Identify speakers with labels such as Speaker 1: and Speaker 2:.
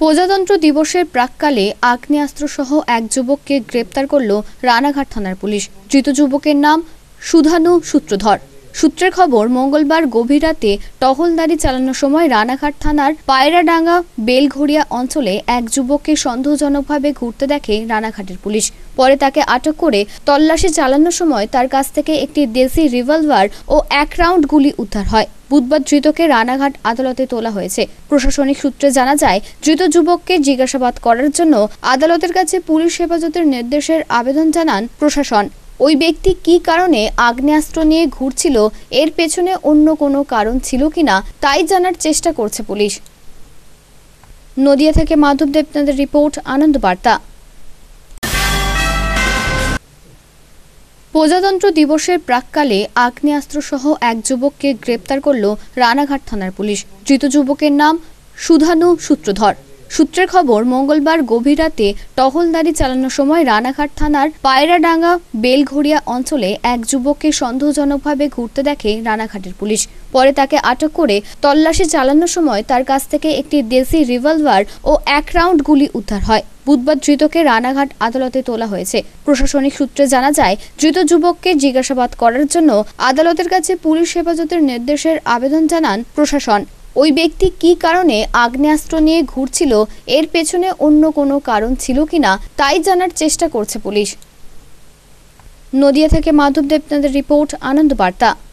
Speaker 1: প্রজাতন্ত্র দিবসের প্রাককালে আগ্নেয়াস্ত্রসহ এক যুবককে গ্রেপ্তার করল রানাঘাট থানার পুলিশ ধৃত যুবকের নাম সুধানু সূত্রধর সূত্রের খবর মঙ্গলবার গভীর রাতে টহলদারি চালানোর সময় রানাঘাট থানার পায়রাডাঙ্গা বেলঘড়িয়া অঞ্চলে এক যুবককে সন্দেহজনকভাবে ঘুরতে দেখে রানাঘাটের পুলিশ পরে তাকে আটক করে তল্লাশি চালানোর সময় তার কাছ থেকে একটি দেশি রিভলভার ও এক রাউন্ড গুলি উদ্ধার হয় বুধবার ধৃতকে রানাঘাট আদালতে তোলা হয়েছে প্রশাসনিক সূত্রে জানা যায় ধৃত যুবককে জিজ্ঞাসাবাদ করার জন্য আদালতের কাছে পুলিশ হেফাজতের নির্দেশের আবেদন জানান প্রশাসন ওই ব্যক্তি কি কারণে আগ্নেয়াস্ত্র নিয়ে ঘুরছিল এর পেছনে অন্য কোনো কারণ ছিল কিনা তাই জানার চেষ্টা করছে পুলিশ নদিয়া থেকে মাধব দেবনাথের রিপোর্ট আনন্দ বার্তা প্রজাতন্ত্র দিবসের প্রাককালে সহ এক যুবককে গ্রেপ্তার করল রানাঘাট থানার পুলিশ ধৃত যুবকের নাম সুধানু সূত্রধর সূত্রের খবর মঙ্গলবার গভীর রাতে টহলদারি চালানোর সময় রানাঘাট থানার পায়রাডাঙ্গা বেলঘড়িয়া অঞ্চলে এক যুবককে সন্দেহজনকভাবে ঘুরতে দেখে রানাঘাটের পুলিশ পরে তাকে আটক করে তল্লাশি চালানোর সময় তার কাছ থেকে একটি দেশি রিভলভার ও এক রাউন্ড গুলি উদ্ধার হয় বুধবার ধৃতকে রানাঘাট আদালতে তোলা হয়েছে প্রশাসনিক সূত্রে জানা যায় ধৃত যুবককে জিজ্ঞাসাবাদ করার জন্য আদালতের কাছে পুলিশ হেফাজতের নির্দেশের আবেদন জানান প্রশাসন ওই ব্যক্তি কি কারণে আগ্নেয়াস্ত্র নিয়ে ঘুরছিল এর পেছনে অন্য কোনো কারণ ছিল কিনা তাই জানার চেষ্টা করছে পুলিশ নদিয়া থেকে মাধব দেবনাথের রিপোর্ট আনন্দ বার্তা